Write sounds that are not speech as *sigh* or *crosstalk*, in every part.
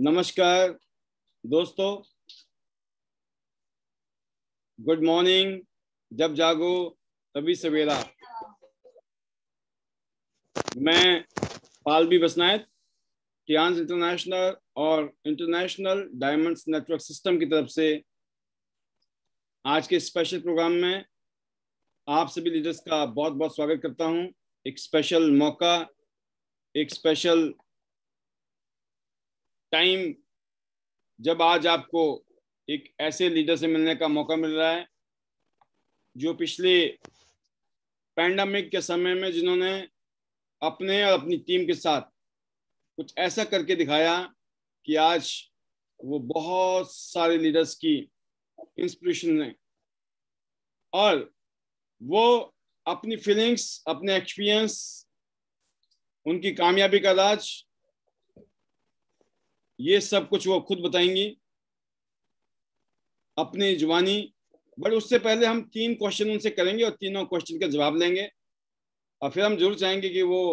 नमस्कार दोस्तों good morning जब जागो तभी सवेरा मैं पालवी बसनायत टियांस इंटरनेशनल और इंटरनेशनल डायमंड्स नेटवर्क सिस्टम की तरफ से आज के स्पेशल प्रोग्राम में आप सभी लीडर्स का बहुत बहुत स्वागत करता हूं एक स्पेशल मौका एक स्पेशल टाइम जब आज आपको एक ऐसे लीडर से मिलने का मौका मिल रहा है जो पिछले पैंडमिक के समय में जिन्होंने अपने और अपनी टीम के साथ कुछ ऐसा करके दिखाया कि आज वो बहुत सारे लीडर्स की इंस्पिरेशन है और वो अपनी फीलिंग्स अपने एक्सपीरियंस उनकी कामयाबी का राज ये सब कुछ वो खुद बताएंगी अपनी जुबानी बट उससे पहले हम तीन क्वेश्चन उनसे करेंगे और तीनों क्वेश्चन का जवाब लेंगे और फिर हम जरूर चाहेंगे कि वो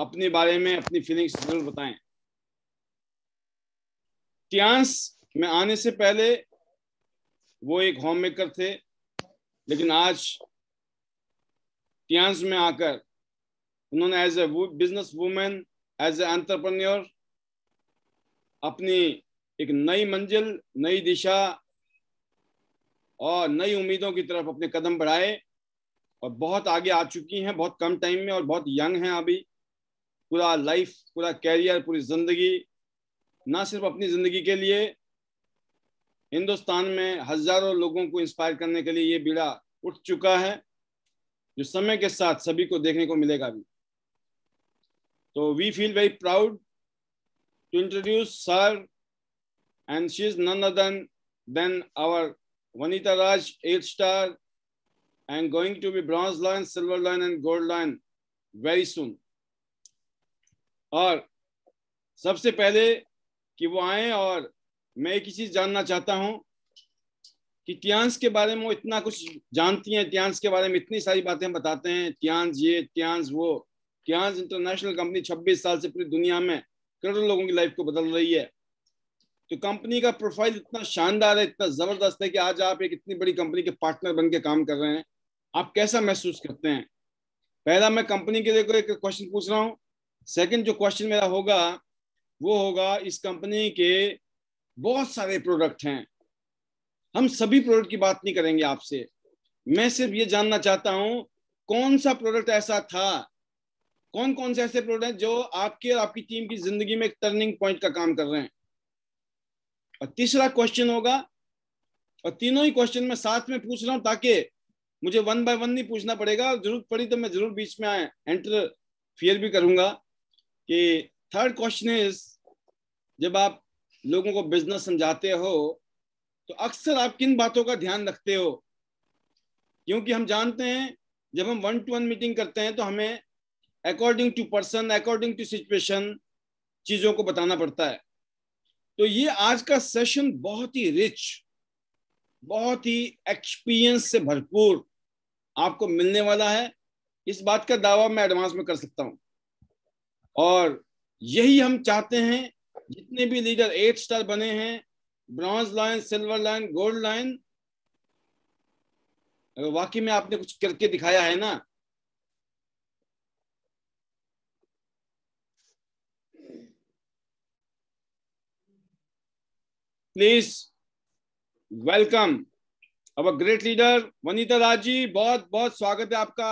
अपने बारे में अपनी फीलिंग्स जरूर बताएं टियांस में आने से पहले वो एक होम मेकर थे लेकिन आज टियांस में आकर उन्होंने as a business women as an entrepreneur अपनी एक नई मंजिल नई दिशा और नई उम्मीदों की तरफ अपने कदम बढ़ाए और बहुत आगे आ चुकी हैं बहुत कम टाइम में और बहुत यंग हैं अभी पूरा लाइफ पूरा कैरियर पूरी ज़िंदगी ना सिर्फ अपनी ज़िंदगी के लिए हिंदुस्तान में हजारों लोगों को इंस्पायर करने के लिए ये बीड़ा उठ चुका है जो समय के साथ सभी को देखने को मिलेगा भी तो we feel very proud to introduce sir and she is none other than, than our Vanita Raj, eight star, and going to be bronze lion, silver lion, and gold lion very soon. और sabse pehle ki wo aaye aur main ek cheez janna chahta hu हूं कि Tiens के बारे में वो इतना कुछ जानती हैं टियांस के बारे में इतनी सारी बातें बताते हैं टियांस ये टियांस वो टियांस इंटरनेशनल कंपनी 26 साल से पूरी दुनिया में करोड़ों लोगों की लाइफ को बदल रही है तो कंपनी का प्रोफाइल इतना शानदार है इतना जबरदस्त है कि आज आप एक इतनी बड़ी कंपनी के पार्टनर बन के काम कर रहे हैं आप कैसा महसूस करते हैं पहला मैं कंपनी के लिए एक क्वेश्चन पूछ रहा हूँ सेकंड जो क्वेश्चन मेरा होगा वो होगा इस कंपनी के बहुत सारे प्रोडक्ट हैं हम सभी प्रोडक्ट की बात नहीं करेंगे आपसे मैं सिर्फ ये जानना चाहता हूँ कौन सा प्रोडक्ट ऐसा था कौन कौन से ऐसे प्रोडक्ट जो आपके और आपकी टीम की जिंदगी में एक टर्निंग पॉइंट का काम कर रहे हैं और तीसरा क्वेश्चन होगा और तीनों ही क्वेश्चन में साथ में पूछ रहा हूं ताकि मुझे वन बाय वन नहीं पूछना पड़ेगा जरूरत पड़ी तो मैं जरूर बीच में आए एंटर फियर भी करूंगा कि थर्ड क्वेश्चन इज जब आप लोगों को बिजनेस समझाते हो तो अक्सर आप किन बातों का ध्यान रखते हो क्योंकि हम जानते हैं जब हम वन टू वन मीटिंग करते हैं तो हमें according to person according to situation चीजों को बताना पड़ता है तो ये आज का सेशन बहुत ही रिच बहुत ही एक्सपीरियंस से भरपूर आपको मिलने वाला है इस बात का दावा मैं एडवांस में कर सकता हूं और यही हम चाहते हैं जितने भी लीडर एट स्टार बने हैं bronze line silver line gold line वाकई में आपने कुछ करके दिखाया है ना please welcome our great leader Vanita Raji. बहुत बहुत स्वागत है आपका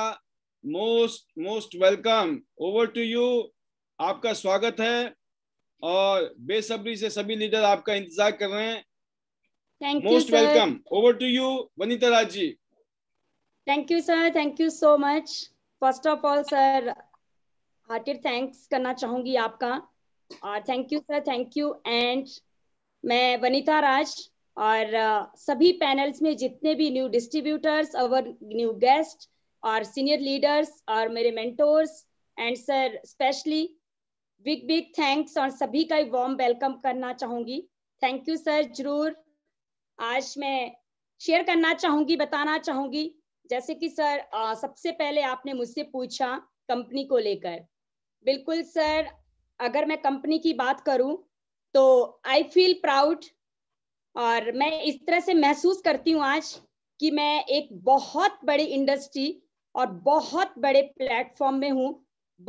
most most welcome over to you आपका स्वागत है और बेसब्री से सभी लीडर आपका इंतजार कर रहे हैं most welcome over to you Vanita Raj ji thank you sir thank you so much first of all sir hearted thanks करना चाहूंगी आपका और thank you sir thank you and मैं वनिता राज और सभी पैनल्स में जितने भी न्यू डिस्ट्रीब्यूटर्स और न्यू गेस्ट और सीनियर लीडर्स और मेरे mentors and sir specially big big thanks और सभी का वार्म वेलकम करना चाहूंगी थैंक यू सर जरूर आज मैं शेयर करना चाहूंगी बताना चाहूंगी जैसे कि सर सबसे पहले आपने मुझसे पूछा कंपनी को लेकर बिल्कुल सर अगर मैं कंपनी की बात करूं तो आई फील प्राउड और मैं इस तरह से महसूस करती हूँ आज कि मैं एक बहुत बड़ी इंडस्ट्री और बहुत बड़े प्लेटफॉर्म में हूँ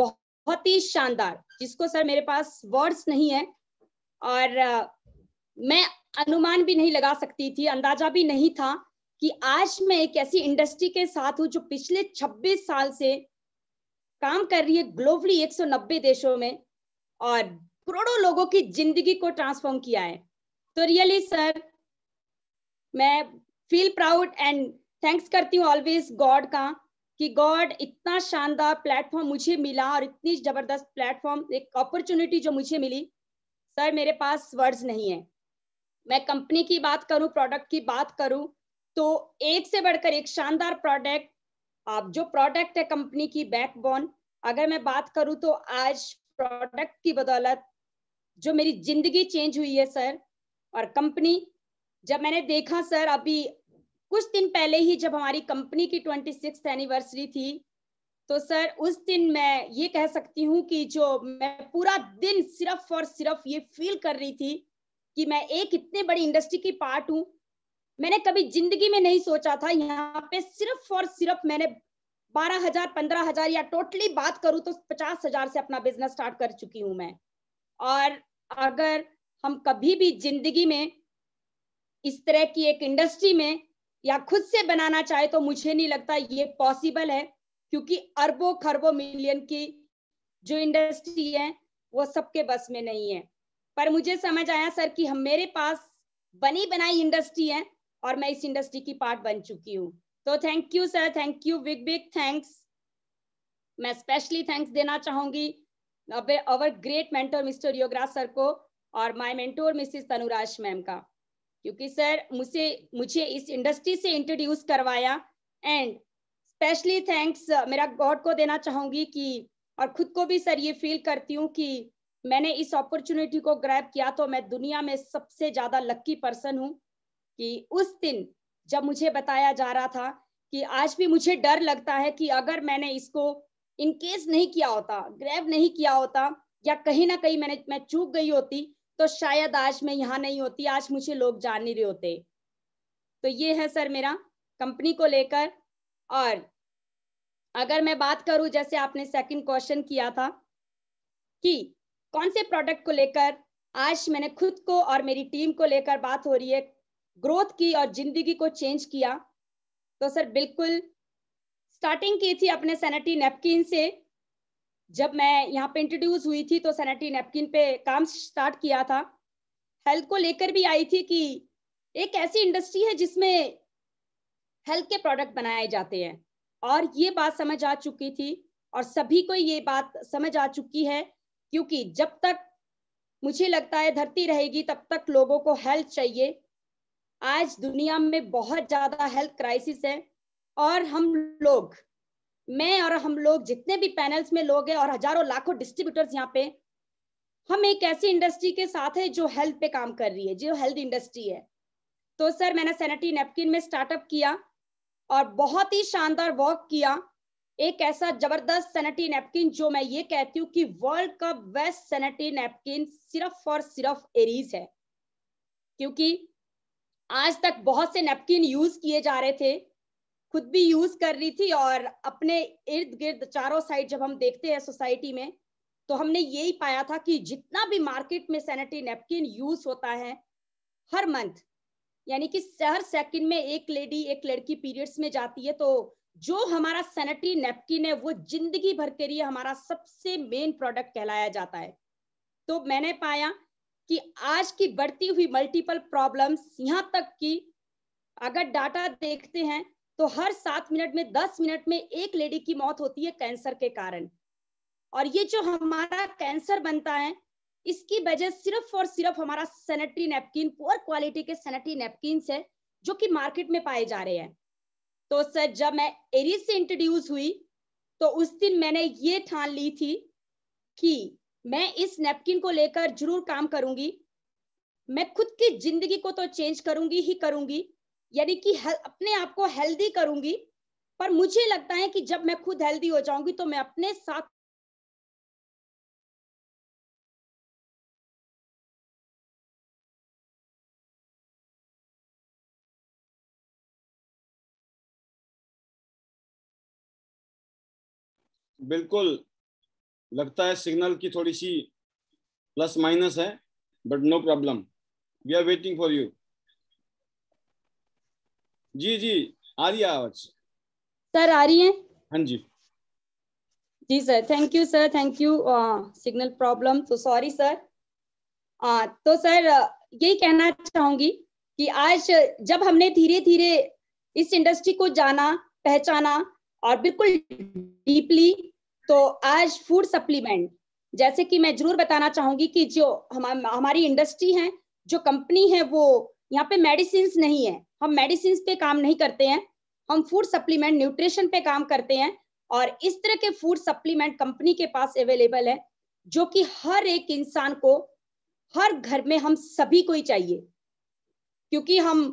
बहुत ही शानदार जिसको सर मेरे पास वर्ड्स नहीं है और मैं अनुमान भी नहीं लगा सकती थी अंदाजा भी नहीं था कि आज मैं एक ऐसी इंडस्ट्री के साथ हूँ जो पिछले 26 साल से काम कर रही है ग्लोबली 190 देशों में और करोड़ों लोगों की जिंदगी को ट्रांसफॉर्म किया है तो रियली सर मैं फील प्राउड एंड थैंक्स करती हूँ ऑलवेज गॉड का कि गॉड इतना शानदार प्लेटफॉर्म मुझे मिला और इतनी जबरदस्त प्लेटफॉर्म एक अपॉर्चुनिटी जो मुझे मिली सर मेरे पास वर्ड्स नहीं है मैं कंपनी की बात करूं प्रोडक्ट की बात करूं तो एक से बढ़कर एक शानदार प्रोडक्ट आप जो प्रोडक्ट है कंपनी की बैकबोन अगर मैं बात करूं तो आज प्रोडक्ट की बदौलत जो मेरी जिंदगी चेंज हुई है सर और कंपनी जब मैंने देखा सर अभी कुछ दिन पहले ही जब हमारी कंपनी की ट्वेंटी सिक्स एनिवर्सरी थी तो सर उस दिन मैं ये कह सकती हूँ कि जो मैं पूरा दिन सिर्फ और सिर्फ ये फील कर रही थी कि मैं एक इतने बड़ी इंडस्ट्री की पार्ट हूँ मैंने कभी जिंदगी में नहीं सोचा था यहाँ पे सिर्फ और सिर्फ मैंने बारह हजार पंद्रह हजार या टोटली बात करूँ तो पचास हजार से अपना बिजनेस स्टार्ट कर चुकी हूँ मैं और अगर हम कभी भी जिंदगी में इस तरह की एक इंडस्ट्री में या खुद से बनाना चाहे तो मुझे नहीं लगता ये पॉसिबल है क्योंकि अरबों खरबों मिलियन की जो इंडस्ट्री है वो सबके बस में नहीं है पर मुझे समझ आया सर कि हम मेरे पास बनी बनाई इंडस्ट्री है और मैं इस इंडस्ट्री की पार्ट बन चुकी हूँ तो thank you sir thank you big big thanks मैं स्पेशली थैंक्स देना चाहूंगी our great mentor Mr Yograj sir को और my mentor Mrs Tanuraj ma'am का क्योंकि सर मुझे मुझे इस इंडस्ट्री से इंट्रोड्यूस करवाया एंड स्पेशली थैंक्स मेरा गॉड को देना चाहूंगी कि और खुद को भी सर ये फील करती हूँ कि मैंने इस अपॉर्चुनिटी को ग्रैब किया तो मैं दुनिया में सबसे ज्यादा लक्की पर्सन हूँ कि उस दिन जब मुझे बताया जा रहा था कि आज भी मुझे डर लगता है कि अगर मैंने इसको इनकेस नहीं किया होता ग्रैब नहीं किया होता या कहीं ना कहीं मैंने मैं चूक गई होती तो शायद आज मैं यहाँ नहीं होती आज मुझे लोग जान नहीं रहे होते तो ये है सर मेरा कंपनी को लेकर और अगर मैं बात करूं जैसे आपने सेकंड क्वेश्चन किया था कि कौन से प्रोडक्ट को लेकर आज मैंने खुद को और मेरी टीम को लेकर बात हो रही है ग्रोथ की और जिंदगी को चेंज किया तो सर बिल्कुल स्टार्टिंग की थी अपने सैनिटरी नेपकिन से जब मैं यहाँ पे इंट्रोड्यूस हुई थी तो सैनिटरी नेपकिन पे काम स्टार्ट किया था हेल्थ को लेकर भी आई थी कि एक ऐसी इंडस्ट्री है जिसमें हेल्थ के प्रोडक्ट बनाए जाते हैं और ये बात समझ आ चुकी थी और सभी को ये बात समझ आ चुकी है क्योंकि जब तक मुझे लगता है धरती रहेगी तब तक लोगों को हेल्थ चाहिए आज दुनिया में बहुत ज़्यादा हेल्थ क्राइसिस है और हम लोग मैं और हम लोग जितने भी पैनल्स में लोग हैं और हजारों लाखों डिस्ट्रीब्यूटर्स यहाँ पे हम एक ऐसी इंडस्ट्री के साथ है जो हेल्थ पे काम कर रही है जो हेल्थ इंडस्ट्री है तो सर मैंने सैनिटी नेपकिन में स्टार्टअप किया और बहुत ही शानदार वर्क किया एक ऐसा जबरदस्त सैनिटी नैपकिन जो मैं ये कहती हूँ कि वर्ल्ड का बेस्ट सैनिटी नैपकिन सिर्फ और सिर्फ एरीज है क्योंकि आज तक बहुत से नैपकिन यूज किए जा रहे थे खुद भी यूज कर रही थी और अपने इर्द गिर्द चारों साइड जब हम देखते हैं सोसाइटी में तो हमने यही पाया था कि जितना भी मार्केट में सैनिटरी नेपकिन यूज होता है हर मंथ यानी कि हर सेकंड में एक लेडी एक लड़की पीरियड्स में जाती है तो जो हमारा सैनिटरी नेपकिन है वो जिंदगी भर के लिए हमारा सबसे मेन प्रोडक्ट कहलाया जाता है तो मैंने पाया कि आज की बढ़ती हुई मल्टीपल प्रॉब्लम्स यहाँ तक कि अगर डाटा देखते हैं तो हर सात मिनट में दस मिनट में एक लेडी की मौत होती है कैंसर के कारण और ये जो हमारा कैंसर बनता है इसकी वजह सिर्फ और सिर्फ हमारा सैनिटरी नेपकिन पुअर क्वालिटी के सैनिटरी नेपकिन है जो कि मार्केट में पाए जा रहे हैं तो सर जब मैं एरी से इंट्रोड्यूस हुई तो उस दिन मैंने ये ठान ली थी कि मैं इस नेपकिन को लेकर जरूर काम करूंगी मैं खुद की जिंदगी को तो चेंज करूंगी ही करूंगी यानी कि अपने आप को हेल्दी करूंगी पर मुझे लगता है कि जब मैं खुद हेल्दी हो जाऊंगी तो मैं अपने साथ बिल्कुल लगता है सिग्नल की थोड़ी सी प्लस माइनस है but no problem we are waiting for you जी जी आ रही है आवाज सर आ रही है हाँ जी जी sir thank you sir thank you signal problem तो सॉरी सर तो सर यही कहना चाहूंगी कि आज uh, जब हमने धीरे धीरे इस इंडस्ट्री को जाना पहचाना और बिल्कुल डीपली तो आज फूड सप्लीमेंट जैसे कि मैं जरूर बताना चाहूंगी कि जो हम, हमारी इंडस्ट्री है जो कंपनी है वो यहाँ पे मेडिसिन नहीं है हम मेडिसिन पे काम नहीं करते हैं हम फूड सप्लीमेंट न्यूट्रिशन पे काम करते हैं और इस तरह के फूड सप्लीमेंट कंपनी के पास अवेलेबल है जो कि हर एक इंसान को हर घर में हम सभी को ही चाहिए क्योंकि हम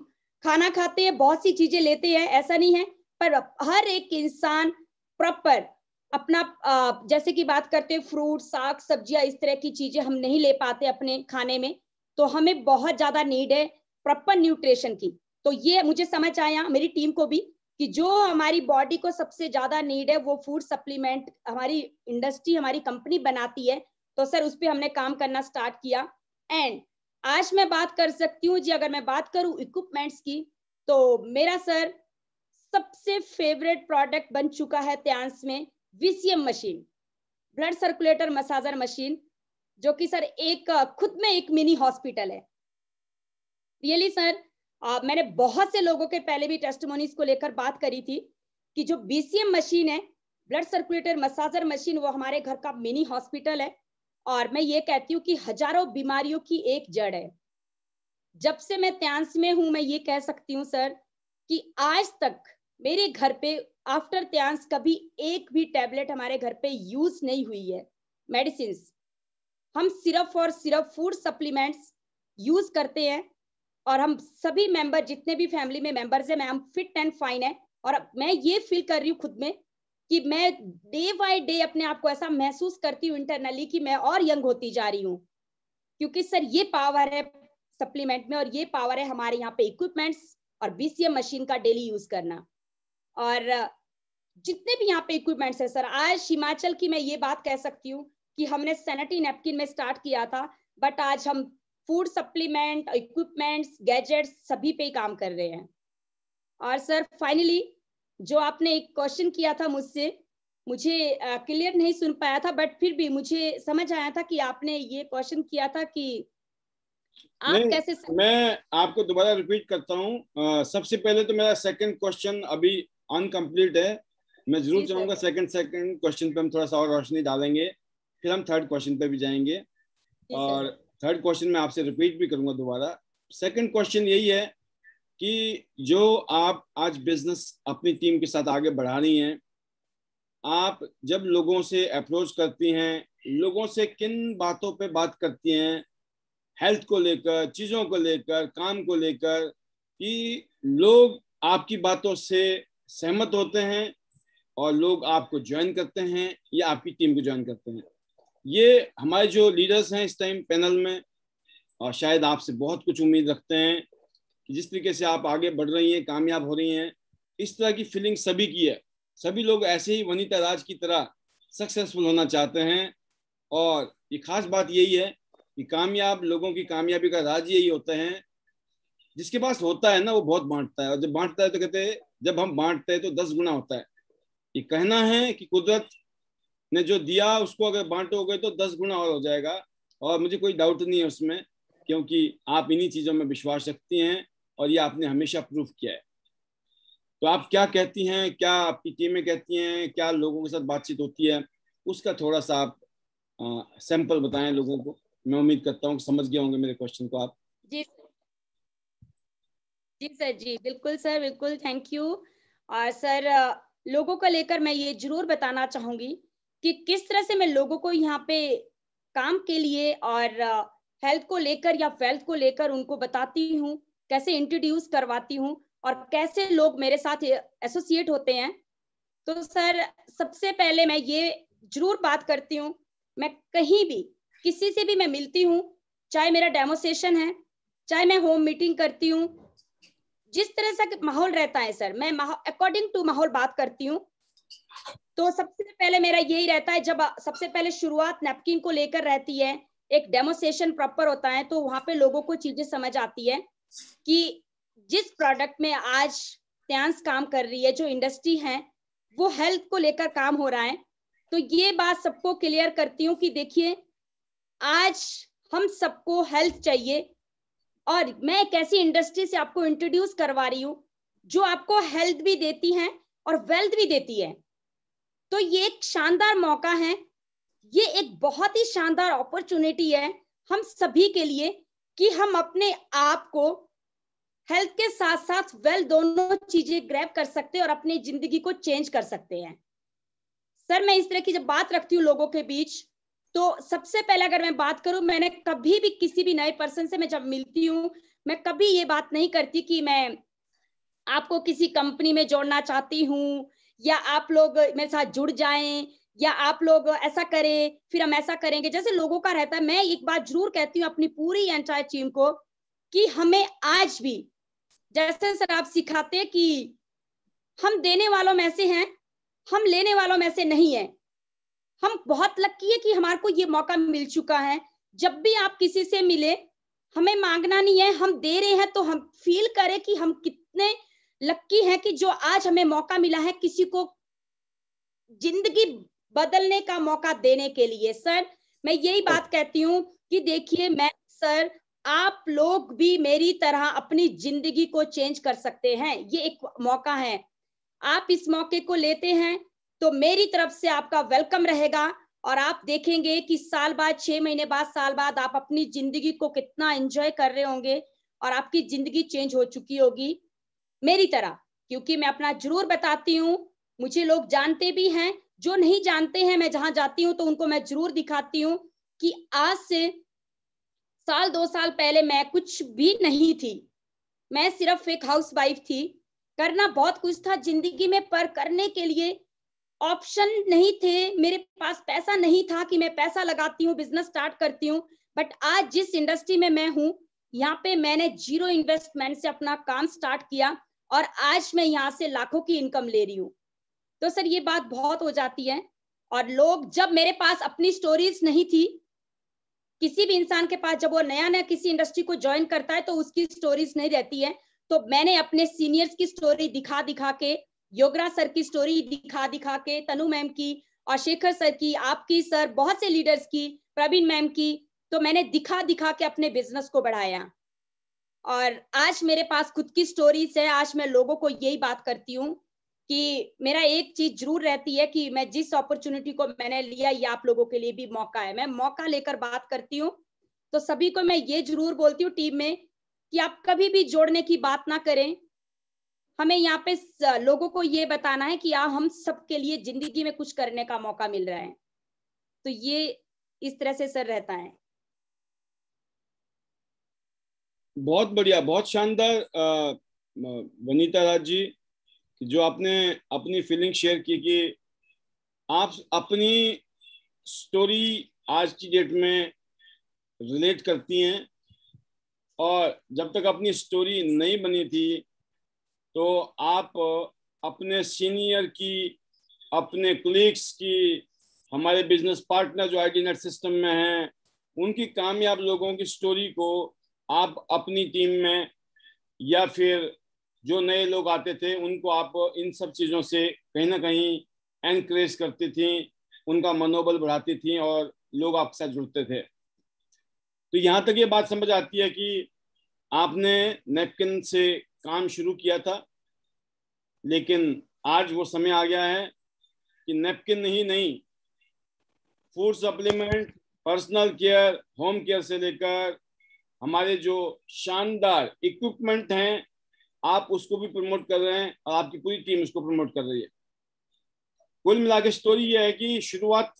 खाना खाते हैं बहुत सी चीजें लेते हैं ऐसा नहीं है पर हर एक इंसान प्रॉपर अपना जैसे कि बात करते हैं फ्रूट साग सब्जियां इस तरह की चीजें हम नहीं ले पाते अपने खाने में तो हमें बहुत ज्यादा नीड है प्रॉपर न्यूट्रिशन की तो ये मुझे समझ आया मेरी टीम को भी कि जो हमारी बॉडी को सबसे ज्यादा नीड है वो फूड सप्लीमेंट हमारी इंडस्ट्री हमारी कंपनी बनाती है तो सर उस पर हमने काम करना स्टार्ट किया एंड आज मैं बात कर सकती हूँ जी अगर मैं बात करूँ इक्विपमेंट्स की तो मेरा सर सबसे फेवरेट प्रोडक्ट बन चुका है त्यांस में VCM machine blood circulator massager machine जो कि सर एक खुद में एक मिनी हॉस्पिटल है रियली really, सर आ, मैंने बहुत से लोगों के पहले भी टेस्ट को लेकर बात करी थी कि जो बीसीएम मशीन है ब्लड सर्कुलेटर मसाजर मशीन वो हमारे घर का मिनी हॉस्पिटल है और मैं ये कहती हूँ कि हजारों बीमारियों की एक जड़ है जब से मैं त्यांस में हूँ मैं ये कह सकती हूँ सर कि आज तक मेरे घर पे आफ्टर त्यांस कभी एक भी टेबलेट हमारे घर पे यूज नहीं हुई है मेडिसिन हम सिर्फ और सिर्फ फूड सप्लीमेंट्स यूज करते हैं और हम सभी मेंबर जितने भी फैमिली में मेंबर्स हैं मैं हम फिट एंड फाइन है और मैं ये फील कर रही हूँ खुद में कि मैं डे बाय डे अपने आप को ऐसा महसूस करती हूँ इंटरनली कि मैं और यंग होती जा रही हूँ क्योंकि सर ये पावर है सप्लीमेंट में और ये पावर है हमारे यहाँ पे इक्विपमेंट्स और बीसीएम मशीन का डेली यूज करना और जितने भी यहाँ पे इक्विपमेंट्स है सर आज हिमाचल की मैं ये बात कह सकती हूँ कि हमने सैनिटरी नेपकिन में स्टार्ट किया था बट आज हम फूड सप्लीमेंट इक्विपमेंट्स गैजेट्स सभी पे काम कर रहे हैं और सर फाइनली जो आपने एक क्वेश्चन किया था मुझसे मुझे क्लियर uh, नहीं सुन पाया था बट फिर भी मुझे समझ आया था कि आपने ये क्वेश्चन किया था कि आप कैसे सक... मैं आपको दोबारा रिपीट करता हूँ uh, सबसे पहले तो मेरा सेकंड क्वेश्चन अभी अनकम्प्लीट है मैं जरूर चाहूंगा सेकंड सेकंड क्वेश्चन पे हम थोड़ा सा और रोशनी डालेंगे फिर हम थर्ड क्वेश्चन पे भी जाएंगे और सर. थर्ड क्वेश्चन मैं आपसे रिपीट भी करूंगा दोबारा सेकंड क्वेश्चन यही है कि जो आप आज बिजनेस अपनी टीम के साथ आगे बढ़ा रही हैं आप जब लोगों से अप्रोच करती हैं लोगों से किन बातों पे बात करती हैं हेल्थ को लेकर चीज़ों को लेकर काम को लेकर कि लोग आपकी बातों से सहमत होते हैं और लोग आपको ज्वाइन करते हैं या आपकी टीम को ज्वाइन करते हैं ये हमारे जो लीडर्स हैं इस टाइम पैनल में और शायद आपसे बहुत कुछ उम्मीद रखते हैं कि जिस तरीके से आप आगे बढ़ रही हैं कामयाब हो रही हैं इस तरह की फीलिंग सभी की है सभी लोग ऐसे ही वनीता राज की तरह सक्सेसफुल होना चाहते हैं और ये खास बात यही है कि कामयाब लोगों की कामयाबी का राज यही होता है जिसके पास होता है ना वो बहुत बांटता है और जब बांटता है तो कहते हैं जब हम बांटते हैं तो दस गुना होता है ये कहना है कि कुदरत ने जो दिया उसको अगर बांटोगे तो दस गुना और हो जाएगा और मुझे कोई डाउट नहीं है उसमें क्योंकि आप इन्हीं चीज़ों में विश्वास रखती हैं और ये आपने हमेशा प्रूफ किया है तो आप क्या कहती हैं क्या आपकी टीमें कहती हैं क्या लोगों के साथ बातचीत होती है उसका थोड़ा सा आप सैंपल बताएं लोगों को मैं उम्मीद करता हूँ समझ गए होंगे मेरे क्वेश्चन को आप जी जी सर जी बिल्कुल सर बिल्कुल थैंक यू और सर लोगों को लेकर मैं ये जरूर बताना चाहूंगी कि किस तरह से मैं लोगों को यहाँ पे काम के लिए और हेल्थ को लेकर या वेल्थ को लेकर उनको बताती हूँ कैसे इंट्रोड्यूस करवाती हूँ और कैसे लोग मेरे साथ एसोसिएट होते हैं तो सर सबसे पहले मैं ये जरूर बात करती हूँ मैं कहीं भी किसी से भी मैं मिलती हूँ चाहे मेरा डेमोस्ट्रेशन है चाहे मैं होम मीटिंग करती हूँ जिस तरह से माहौल रहता है सर मैं अकॉर्डिंग टू माहौल बात करती हूँ तो सबसे पहले मेरा यही रहता है जब सबसे पहले शुरुआत नेपकिन को लेकर रहती है एक डेमोस्ट्रेशन प्रॉपर होता है तो वहां पे लोगों को चीजें समझ आती है कि जिस प्रोडक्ट में आज त्यांस काम कर रही है जो इंडस्ट्री है वो हेल्थ को लेकर काम हो रहा है तो ये बात सबको क्लियर करती हूँ कि देखिए आज हम सबको हेल्थ चाहिए और मैं एक ऐसी इंडस्ट्री से आपको इंट्रोड्यूस करवा रही हूँ जो आपको हेल्थ भी देती है और वेल्थ भी देती है तो ये एक शानदार मौका है ये एक बहुत ही शानदार अपॉर्चुनिटी है हम सभी के लिए कि हम अपने आप को हेल्थ के साथ साथ वेल दोनों चीजें ग्रैब कर सकते हैं और अपनी जिंदगी को चेंज कर सकते हैं सर मैं इस तरह की जब बात रखती हूँ लोगों के बीच तो सबसे पहले अगर मैं बात करूं मैंने कभी भी किसी भी नए पर्सन से मैं जब मिलती हूँ मैं कभी ये बात नहीं करती कि मैं आपको किसी कंपनी में जोड़ना चाहती हूँ या आप लोग मेरे साथ जुड़ जाएं या आप लोग ऐसा करें फिर हम ऐसा करेंगे जैसे लोगों का रहता है मैं एक बात जरूर कहती हूँ अपनी पूरी एंटायर टीम को कि हमें आज भी जैसे सर आप सिखाते कि हम देने वालों में से हैं हम लेने वालों में से नहीं है हम बहुत लकी है कि हमारे को ये मौका मिल चुका है जब भी आप किसी से मिले हमें मांगना नहीं है हम दे रहे हैं तो हम फील करें कि हम कितने लक्की है कि जो आज हमें मौका मिला है किसी को जिंदगी बदलने का मौका देने के लिए सर मैं यही बात कहती हूँ कि देखिए मैं सर आप लोग भी मेरी तरह अपनी जिंदगी को चेंज कर सकते हैं ये एक मौका है आप इस मौके को लेते हैं तो मेरी तरफ से आपका वेलकम रहेगा और आप देखेंगे कि साल बाद छह महीने बाद साल बाद आप अपनी जिंदगी को कितना एंजॉय कर रहे होंगे और आपकी जिंदगी चेंज हो चुकी होगी मेरी तरह क्योंकि मैं अपना जरूर बताती हूँ मुझे लोग जानते भी हैं जो नहीं जानते हैं मैं जहां जाती हूँ तो उनको मैं जरूर दिखाती हूँ कि आज से साल दो साल पहले मैं कुछ भी नहीं थी मैं सिर्फ एक हाउस वाइफ थी करना बहुत कुछ था जिंदगी में पर करने के लिए ऑप्शन नहीं थे मेरे पास पैसा नहीं था कि मैं पैसा लगाती हूँ बिजनेस स्टार्ट करती हूँ बट आज जिस इंडस्ट्री में मैं हूँ यहाँ पे मैंने जीरो इन्वेस्टमेंट से अपना काम स्टार्ट किया और आज मैं यहाँ से लाखों की इनकम ले रही हूँ तो सर ये बात बहुत हो जाती है और लोग जब मेरे पास अपनी स्टोरीज नहीं थी किसी भी इंसान के पास जब वो नया नया किसी इंडस्ट्री को ज्वाइन करता है तो उसकी स्टोरीज नहीं रहती है तो मैंने अपने सीनियर्स की स्टोरी दिखा दिखा के योगराज सर की स्टोरी दिखा दिखा के तनु मैम की और शेखर सर की आपकी सर बहुत से लीडर्स की प्रवीण मैम की तो मैंने दिखा दिखा के अपने बिजनेस को बढ़ाया और आज मेरे पास खुद की स्टोरीज है आज मैं लोगों को यही बात करती हूँ कि मेरा एक चीज जरूर रहती है कि मैं जिस अपॉर्चुनिटी को मैंने लिया ये आप लोगों के लिए भी मौका है मैं मौका लेकर बात करती हूँ तो सभी को मैं ये जरूर बोलती हूँ टीम में कि आप कभी भी जोड़ने की बात ना करें हमें यहाँ पे लोगों को ये बताना है कि यहाँ हम सबके लिए जिंदगी में कुछ करने का मौका मिल रहा है तो ये इस तरह से सर रहता है बहुत बढ़िया बहुत शानदार वनीता राज जी जो आपने अपनी फीलिंग शेयर की कि आप अपनी स्टोरी आज की डेट में रिलेट करती हैं और जब तक अपनी स्टोरी नहीं बनी थी तो आप अपने सीनियर की अपने कलीग्स की हमारे बिजनेस पार्टनर जो आई डी नेट सिस्टम में हैं उनकी कामयाब लोगों की स्टोरी को आप अपनी टीम में या फिर जो नए लोग आते थे उनको आप इन सब चीज़ों से कहीं ना कहीं एनकरेज करती थी उनका मनोबल बढ़ाती थी और लोग आपके साथ जुड़ते थे तो यहाँ तक ये बात समझ आती है कि आपने नेपकिन से काम शुरू किया था लेकिन आज वो समय आ गया है कि नेपकिन ही नहीं food supplement personal care home care से लेकर हमारे जो शानदार इक्विपमेंट हैं आप उसको भी प्रमोट कर रहे हैं और आपकी पूरी टीम उसको प्रमोट कर रही है कुल मिला के स्टोरी यह है कि शुरुआत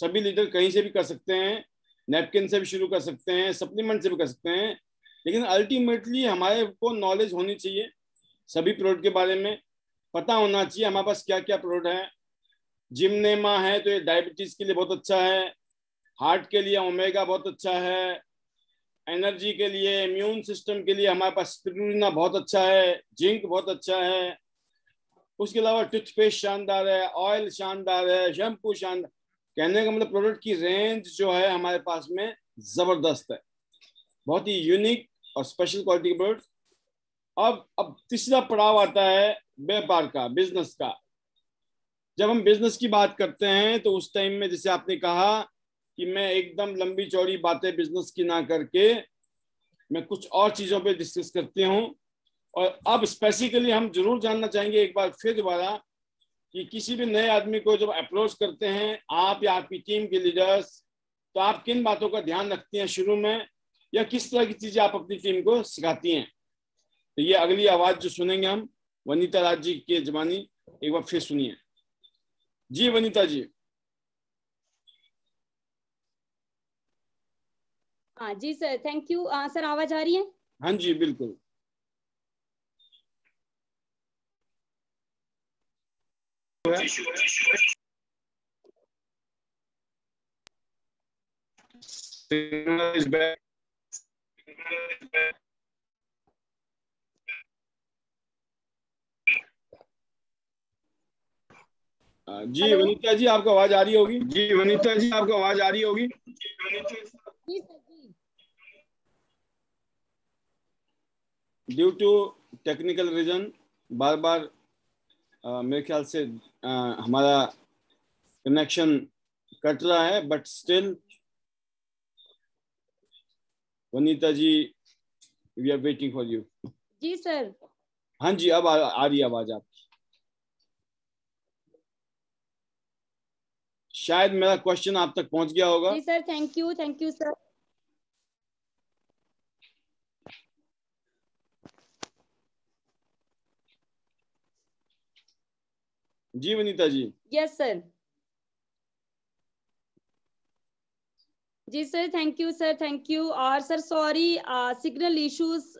सभी लीडर कहीं से भी कर सकते हैं नैपकिन से भी शुरू कर सकते हैं सप्लीमेंट से भी कर सकते हैं लेकिन अल्टीमेटली हमारे को नॉलेज होनी चाहिए सभी प्रोडक्ट के बारे में पता होना चाहिए हमारे पास क्या क्या प्रोडक्ट है जिमनेमा है तो ये डायबिटीज़ के लिए बहुत अच्छा है हार्ट के लिए ओमेगा बहुत अच्छा है एनर्जी के लिए इम्यून सिस्टम के लिए हमारे पास स्पिरुलिना बहुत अच्छा है जिंक बहुत अच्छा है उसके अलावा टूथपेस्ट शानदार है ऑयल शानदार है शैम्पू शानदार कहने का मतलब प्रोडक्ट की रेंज जो है हमारे पास में ज़बरदस्त है बहुत ही यूनिक और स्पेशल क्वालिटी के प्रोडक्ट अब अब तीसरा पड़ाव आता है व्यापार का बिजनेस का जब हम बिजनेस की बात करते हैं तो उस टाइम में जैसे आपने कहा कि मैं एकदम लंबी चौड़ी बातें बिजनेस की ना करके मैं कुछ और चीज़ों पे डिस्कस करती हूँ और अब स्पेसिफिकली हम जरूर जानना चाहेंगे एक बार फिर दोबारा कि किसी भी नए आदमी को जब अप्रोच करते हैं आप या आपकी टीम के लीडर्स तो आप किन बातों का ध्यान रखती हैं शुरू में या किस तरह की चीज़ें आप अपनी टीम को सिखाती हैं तो ये अगली आवाज़ जो सुनेंगे हम वनीता राज जी के जबानी एक बार फिर सुनिए जी वनीता जी हाँ जी सर थैंक यू सर आवाज आ रही है हाँ जी बिल्कुल जी वनीता जी आपको आवाज आ रही होगी जी वनीता जी आपको आवाज आ रही होगी जी ड्यू टू टेक्निकल रीजन बार बार आ, मेरे ख्याल से आ, हमारा कनेक्शन कट रहा है but still Vanita ji we are waiting for you जी सर हाँ जी अब आ, आ रही आवाज आपकी शायद मेरा क्वेश्चन आप तक पहुंच गया होगा जी sir thank you thank you sir जी वनीता जी यस सर जी sir thank you sir thank you और सर सॉरी सिग्नल इश्यूज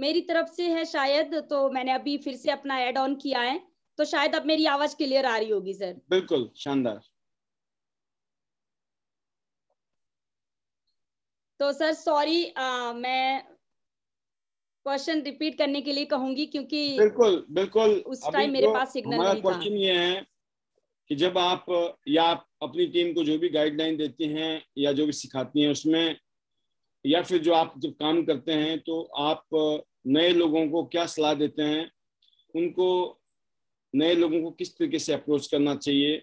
मेरी तरफ से है शायद तो मैंने अभी फिर से अपना एड ऑन किया है तो शायद अब मेरी आवाज क्लियर आ रही होगी सर बिल्कुल शानदार तो सर सॉरी मैं क्वेश्चन रिपीट करने के लिए कहूंगी क्योंकि बिल्कुल बिल्कुल उस टाइम मेरे तो पास सिग्नल था क्वेश्चन ये है कि जब आप या आप अपनी टीम को जो भी गाइडलाइन देती हैं या जो भी सिखाती हैं उसमें या फिर जो आप जब काम करते हैं तो आप नए लोगों को क्या सलाह देते हैं उनको नए लोगों को किस तरीके से अप्रोच करना चाहिए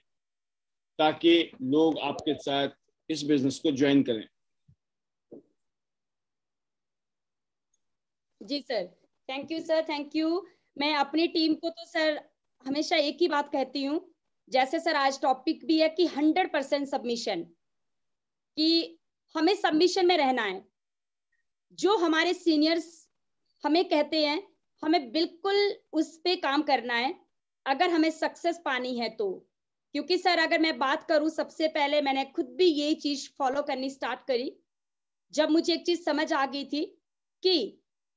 ताकि लोग आपके साथ इस बिजनेस को ज्वाइन करें जी sir thank you sir thank you मैं अपनी टीम को तो सर हमेशा एक ही बात कहती हूँ जैसे सर आज टॉपिक भी है कि हंड्रेड परसेंट सबमिशन कि हमें सबमिशन में रहना है जो हमारे सीनियर्स हमें कहते हैं हमें बिल्कुल उस पर काम करना है अगर हमें सक्सेस पानी है तो क्योंकि सर अगर मैं बात करूं सबसे पहले मैंने खुद भी यही चीज फॉलो करनी स्टार्ट करी जब मुझे एक चीज समझ आ गई थी कि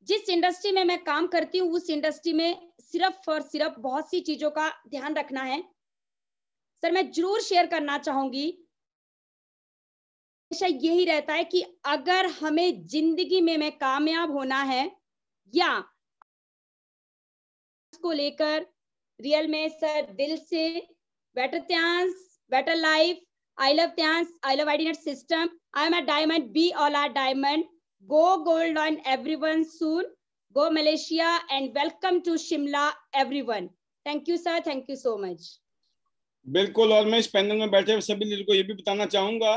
जिस इंडस्ट्री में मैं काम करती हूँ उस इंडस्ट्री में सिर्फ और सिर्फ बहुत सी चीजों का ध्यान रखना है सर मैं जरूर शेयर करना चाहूंगी हमेशा यही रहता है कि अगर हमें जिंदगी में मैं कामयाब होना है या को लेकर रियल में सर दिल से better Tiens better life I love Tiens I love IDnet system I am a diamond be all are diamond Go gold on everyone soon. Go Malaysia and welcome to Shimla everyone. Thank you sir. Thank you so much. बिल्कुल और मैं इस panel में बैठे सभी leader को ये भी बताना चाहूंगा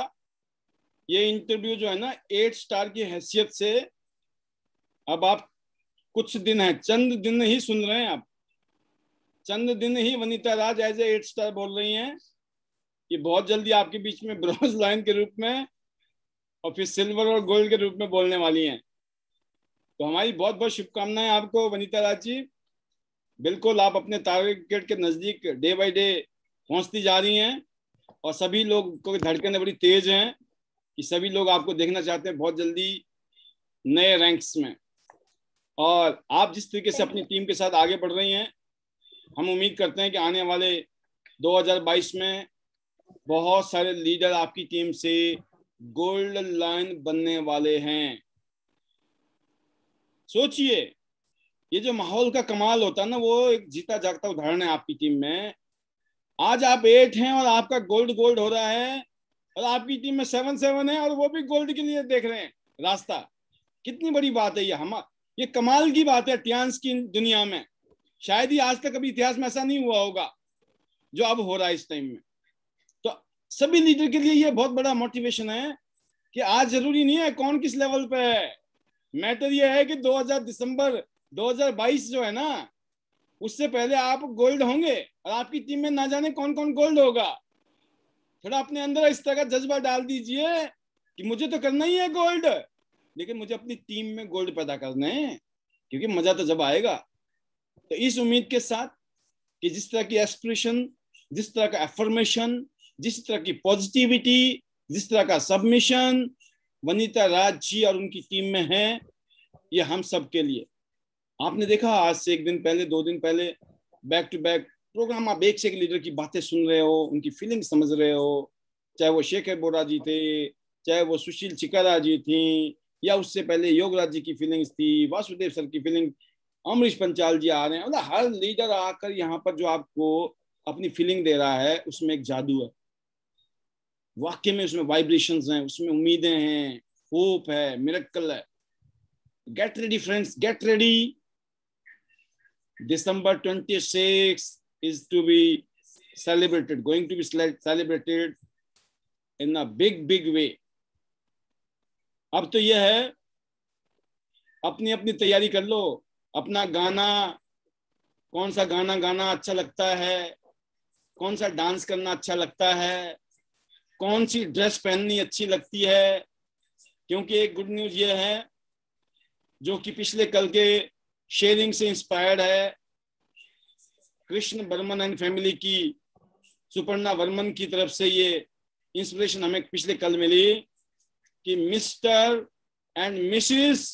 ये इंटरव्यू जो है ना एट स्टार की हैसियत से अब आप कुछ दिन है चंद दिन ही सुन रहे हैं आप चंद दिन ही Vanita Raj as eight star बोल रही हैं ये बहुत जल्दी आपके बीच में ब्रॉन्ज *laughs* लाइन के रूप में और फिर सिल्वर और गोल्ड के रूप में बोलने वाली हैं तो हमारी बहुत बहुत शुभकामनाएं आपको वनीता राजी बिल्कुल आप अपने टारगेट के नज़दीक डे बाई डे पहुंचती जा रही हैं और सभी लोग को धड़कन बड़ी तेज हैं कि सभी लोग आपको देखना चाहते हैं बहुत जल्दी नए रैंक्स में और आप जिस तरीके से अपनी टीम के साथ आगे बढ़ रही हैं हम उम्मीद करते हैं कि आने वाले 2022 में बहुत सारे लीडर आपकी टीम से गोल्ड लाइन बनने वाले हैं सोचिए ये जो माहौल का कमाल होता है ना वो एक जीता जागता उदाहरण है आपकी टीम में आज आप एट हैं और आपका गोल्ड गोल्ड हो रहा है और आपकी टीम में सेवन सेवन है और वो भी गोल्ड के लिए देख रहे हैं रास्ता कितनी बड़ी बात है ये हम ये कमाल की बात है टियांस की दुनिया में शायद ही आज तक कभी इतिहास में ऐसा नहीं हुआ होगा जो अब हो रहा है इस टाइम में सभी लीडर के लिए यह बहुत बड़ा मोटिवेशन है कि आज जरूरी नहीं है कौन किस लेवल पे है मैटर यह है कि 2000 दिसंबर 2022 जो है ना उससे पहले आप गोल्ड होंगे और आपकी टीम में ना जाने कौन कौन गोल्ड होगा थोड़ा अपने अंदर इस तरह का जज्बा डाल दीजिए कि मुझे तो करना ही है गोल्ड लेकिन मुझे अपनी टीम में गोल्ड पैदा करना है क्योंकि मजा तो जब आएगा तो इस उम्मीद के साथ कि जिस तरह की एस्पिरेशन जिस तरह का एफर्मेशन जिस तरह की पॉजिटिविटी जिस तरह का सबमिशन वनिता राज जी और उनकी टीम में है ये हम सब के लिए आपने देखा आज से एक दिन पहले दो दिन पहले बैक टू बैक प्रोग्राम आप एक से एक लीडर की बातें सुन रहे हो उनकी फीलिंग समझ रहे हो चाहे वो शेखर बोरा जी थे चाहे वो सुशील चिकारा जी थी या उससे पहले योगराज जी की फीलिंग्स थी वासुदेव सर की फीलिंग अमरीश पंचाल जी आ रहे हैं मतलब हर लीडर आकर यहाँ पर जो आपको अपनी फीलिंग दे रहा है उसमें एक जादू है वाक्य में उसमें वाइब्रेशन हैं उसमें उम्मीदें हैं होप है मिरक्कल है get ready friends get ready December twenty six is to be celebrated going to be celebrated in a big big way अब तो यह है अपनी अपनी तैयारी कर लो अपना गाना कौन सा गाना गाना अच्छा लगता है कौन सा डांस करना अच्छा लगता है कौन सी ड्रेस पहननी अच्छी लगती है क्योंकि एक गुड न्यूज ये है जो कि पिछले कल के शेयरिंग से इंस्पायर्ड है कृष्ण वर्मन एंड फैमिली की सुपर्णा वर्मन की तरफ से ये इंस्पिरेशन हमें पिछले कल मिली कि Mr and Mrs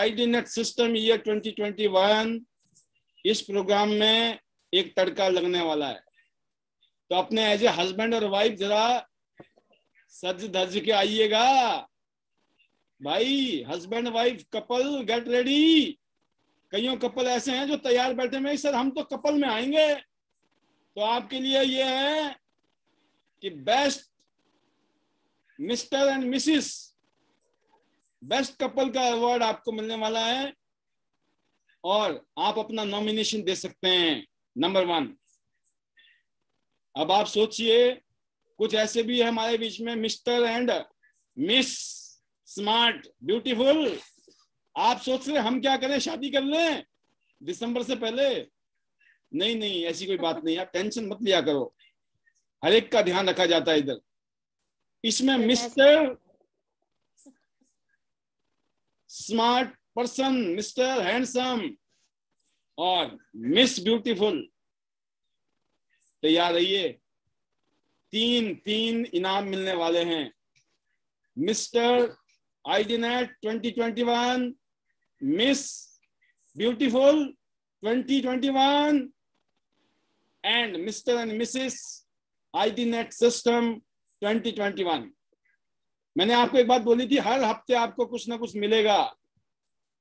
ID system year 2021 इस प्रोग्राम में एक तड़का लगने वाला है तो अपने एज ए हस्बैंड और वाइफ जरा सज धज के आइएगा भाई husband wife couple get ready कईयों कपल ऐसे हैं जो तैयार बैठे में सर हम तो कपल में आएंगे तो आपके लिए ये है कि best Mr and Mrs best couple का अवार्ड आपको मिलने वाला है और आप अपना नॉमिनेशन दे सकते हैं नंबर वन अब आप सोचिए कुछ ऐसे भी है हमारे बीच में Mr and miss smart beautiful आप सोच रहे हम क्या करें शादी कर लें दिसंबर से पहले नहीं नहीं ऐसी कोई बात नहीं आप टेंशन मत लिया करो हर एक का ध्यान रखा जाता है इधर इसमें Mr smart person Mr handsome और मिस ब्यूटीफुल तैयार रहिए तीन तीन इनाम मिलने वाले हैं Mr net twenty twenty one miss beautiful twenty twenty one and Mr and Mrs net system twenty twenty one मैंने आपको एक बात बोली थी हर हफ्ते आपको कुछ ना कुछ मिलेगा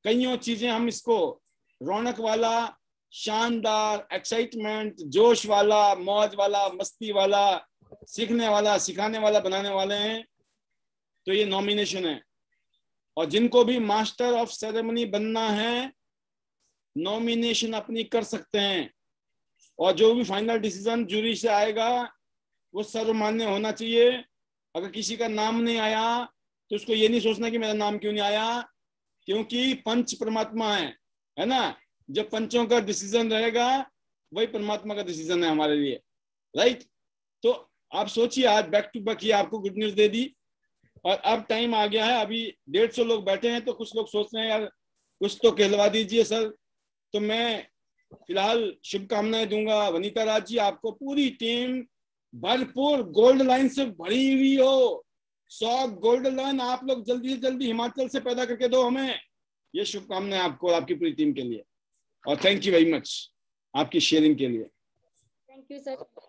कईयों चीजें हम इसको रौनक वाला शानदार एक्साइटमेंट जोश वाला मौज वाला मस्ती वाला सीखने वाला सिखाने वाला बनाने वाले हैं तो ये नॉमिनेशन है और जिनको भी मास्टर ऑफ सेरेमनी बनना है नॉमिनेशन अपनी कर सकते हैं और जो भी फाइनल डिसीजन जूरी से आएगा वो सर्वमान्य होना चाहिए अगर किसी का नाम नहीं आया तो उसको ये नहीं सोचना कि मेरा नाम क्यों नहीं आया क्योंकि पंच परमात्मा है है ना जब पंचों का डिसीजन रहेगा वही परमात्मा का डिसीजन है हमारे लिए राइट तो आप सोचिए आज बैक टू बैक ये आपको गुड न्यूज दे दी और अब टाइम आ गया है अभी डेढ़ सौ लोग बैठे हैं तो कुछ लोग सोच रहे हैं यार कुछ तो कहलवा दीजिए सर तो मैं फिलहाल शुभकामनाएं दूंगा वनीता राज जी आपको पूरी टीम भरपूर गोल्ड लाइन से भरी हुई हो सौ गोल्ड लाइन आप लोग जल्दी से जल्दी हिमाचल से पैदा करके दो हमें ये शुभकामनाएं आपको और आपकी पूरी टीम के लिए और थैंक यू वेरी मच आपकी शेयरिंग के लिए थैंक यू सर